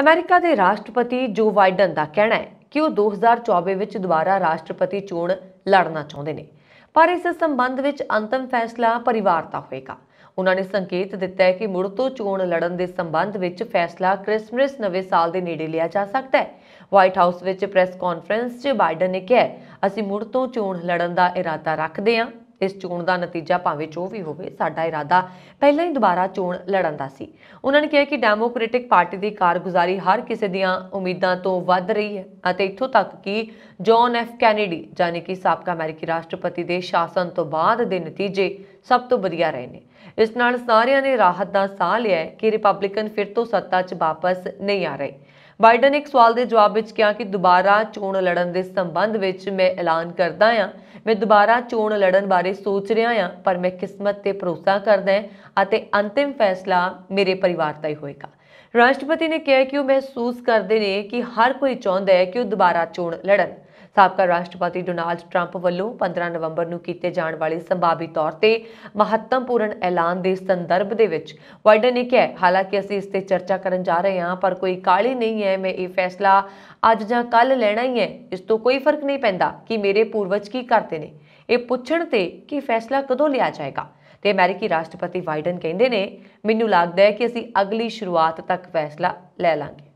America ਦੇ ਰਾਸ਼ਟਰਪਤੀ ਜੋ ਬਾਈਡਨ ਦਾ ਕਹਿਣਾ ਹੈ ਕਿ ਉਹ 2024 ਵਿੱਚ ਦੁਬਾਰਾ ਰਾਸ਼ਟਰਪਤੀ ਚੋਣ ਲੜਨਾ ਚਾਹੁੰਦੇ ਨੇ ਪਰ ਇਸ ਸੰਬੰਧ ਵਿੱਚ ਅੰਤਮ ਫੈਸਲਾ ਪਰਿਵਾਰ ਦਾ ਹੋਵੇਗਾ ਉਹਨਾਂ ਨੇ ਸੰਕੇਤ ਦਿੱਤਾ ਹੈ ਕਿ ਮੁੜ ਤੋਂ ਚੋਣ ਲੜਨ ਦੇ ਸੰਬੰਧ ਵਿੱਚ ਫੈਸਲਾ ਕ੍ਰਿਸਮਸ ਨਵੇਂ ਸਾਲ ਦੇ ਨੇੜੇ ਲਿਆ ਜਾ ਸਕਦਾ ਹੈ ਵਾਈਟ ਹਾਊਸ ਵਿੱਚ ਪ੍ਰੈਸ ਕਾਨਫਰੰਸ 'ਚ ਬਾਈਡਨ ਨੇ ਕਿਹਾ ਅਸੀਂ ਮੁੜ ਤੋਂ ਚੋਣ ਲੜਨ ਦਾ ਇਰਾਦਾ ਰੱਖਦੇ ਹਾਂ ਇਸ ਚੋਣ ਦਾ ਨਤੀਜਾ ਭਾਵੇਂ ਜੋ ਵੀ ਹੋਵੇ ਸਾਡਾ ਇਰਾਦਾ ਪਹਿਲਾਂ ਹੀ ਦੁਬਾਰਾ ਚੋਣ ਲੜਨ ਦਾ ਸੀ ਉਹਨਾਂ ਨੇ ਕਿਹਾ ਕਿ ਡੈਮੋਕ੍ਰੈਟਿਕ ਪਾਰਟੀ ਦੀ ਕਾਰਗੁਜ਼ਾਰੀ ਹਰ ਕਿਸੇ ਦੀਆਂ ਉਮੀਦਾਂ ਤੋਂ ਵੱਧ ਰਹੀ ਹੈ ਅਤੇ ਇੱਥੋਂ ਤੱਕ ਕਿ ਜੌਨ ਐਫ ਕੈਨੇਡੀ ਜਾਨੀ ਕਿ ਸਾਬਕਾ ਅਮਰੀਕੀ ਰਾਸ਼ਟਰਪਤੀ ਦੇ ਸ਼ਾਸਨ ਤੋਂ ਬਾਅਦ ਦੇ ਨਤੀਜੇ ਸਭ ਤੋਂ ਵਧੀਆ ਰਹੇ ਨੇ ਇਸ ਨਾਲ ਸਾਰਿਆਂ ਨੇ ਰਾਹਤ ਦਾ ਸਾਹ ਲਿਆ ਕਿ ਰਿਪਬਲਿਕਨ ਫਿਰ ਤੋਂ ਸੱਤਾ 'ਚ ਵਾਪਸ ਨਹੀਂ ਆ ਰਹੇ ਬਾਈਡਨ ਇੱਕ ਸਵਾਲ ਦੇ ਜਵਾਬ ਵਿੱਚ ਕਿਹਾ ਕਿ ਦੁਬਾਰਾ ਚੋਣ ਲੜਨ ਦੇ ਸੰਬੰਧ ਵਿੱਚ ਮੈਂ ਐਲਾਨ ਕਰਦਾ ਹਾਂ ਮੈਂ ਦੁਬਾਰਾ ਚੋਣ ਲੜਨ ਬਾਰੇ ਸੋਚ ਰਿਹਾ ਹਾਂ ਪਰ ਮੈਂ ਕਿਸਮਤ ਤੇ ਭਰੋਸਾ ਕਰਦਾ ਹਾਂ ਅਤੇ ਅੰਤਿਮ ਫੈਸਲਾ ਮੇਰੇ ਪਰਿਵਾਰ ਦਾ ਹੀ ਹੋਏਗਾ ਰਾਸ਼ਟਰਪਤੀ ਨੇ ਕਿਹਾ ਕਿ ਉਹ ਮਹਿਸੂਸ ਕਰਦੇ ਨੇ ਕਿ ਹਰ ਕੋਈ ਚਾਹੁੰਦਾ ਹੈ ਕਿ ਉਹ ਦੁਬਾਰਾ ਚੋਣ ਲੜਨ ਸਾਬਕਾ ਰਾਸ਼ਟਰਪਤੀ ਡੋਨਾਲਡ ਟਰੰਪ ਵੱਲੋਂ 15 ਨਵੰਬਰ ਨੂੰ ਕੀਤੇ ਜਾਣ ਵਾਲੇ ਸੰਭਾਵੀ ਤੌਰ ਤੇ ਮਹੱਤਵਪੂਰਨ ਐਲਾਨ ਦੇ ਸੰਦਰਭ ਦੇ ਵਿੱਚ ਵਾਈਡਨ ਨੇ ਕਿਹਾ ਹਾਲਾਂਕਿ ਅਸੀਂ ਇਸ ਤੇ ਚਰਚਾ ਕਰਨ ਜਾ ਰਹੇ ਹਾਂ ਪਰ ਕੋਈ ਕਾਲੀ ਨਹੀਂ ਹੈ ਮੈਂ ਇਹ ਫੈਸਲਾ ਅੱਜ ਜਾਂ ਕੱਲ ਲੈਣਾ ਹੀ ਹੈ ਇਸ ਤੋਂ ਕੋਈ ਫਰਕ ਨਹੀਂ ਪੈਂਦਾ ਕਿ ਮੇਰੇ ਪੂਰਵਜ ਕੀ ਕਰਦੇ ਨੇ ਇਹ ਪੁੱਛਣ ਤੇ ਕਿ ਫੈਸਲਾ ਕਦੋਂ ਲਿਆ ਜਾਏਗਾ ਤੇ ਅਮਰੀਕੀ ਰਾਸ਼ਟਰਪਤੀ ਵਾਈਡਨ ਕਹਿੰਦੇ ਨੇ ਮੈਨੂੰ ਲੱਗਦਾ ਹੈ ਕਿ ਅਸੀਂ ਅਗਲੀ ਸ਼ੁਰੂਆਤ ਤੱਕ ਫੈਸਲਾ ਲੈ ਲਾਂਗੇ